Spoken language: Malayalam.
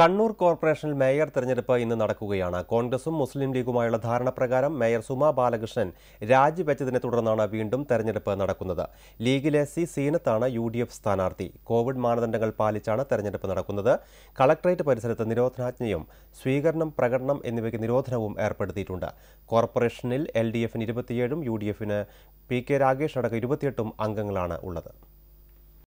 കണ്ണൂർ കോർപ്പറേഷനിൽ മേയർ തെരഞ്ഞെടുപ്പ് ഇന്ന് നടക്കുകയാണ് കോൺഗ്രസും മുസ്ലിം ലീഗുമായുള്ള ധാരണപ്രകാരം മേയർ സുമ ബാലകൃഷ്ണൻ രാജിവെച്ചതിനെ തുടർന്നാണ് വീണ്ടും തെരഞ്ഞെടുപ്പ് നടക്കുന്നത് ലീഗിലെ സി സീനത്താണ് യു ഡി എഫ് സ്ഥാനാർത്ഥി കോവിഡ് മാനദണ്ഡങ്ങൾ പാലിച്ചാണ് തെരഞ്ഞെടുപ്പ് നടക്കുന്നത് കളക്ടറേറ്റ് പരിസരത്ത് നിരോധനാജ്ഞയും സ്വീകരണം പ്രകടനം എന്നിവയ്ക്ക് നിരോധനവും ഏർപ്പെടുത്തിയിട്ടുണ്ട് കോർപ്പറേഷനിൽ എൽ ഡി എഫിന് ഇരുപത്തിയേഴും യു ഡി എഫിന് പി കെ രാഗേഷ് അടക്കം ഇരുപത്തിയെട്ടും അംഗങ്ങളാണ് ഉള്ളത്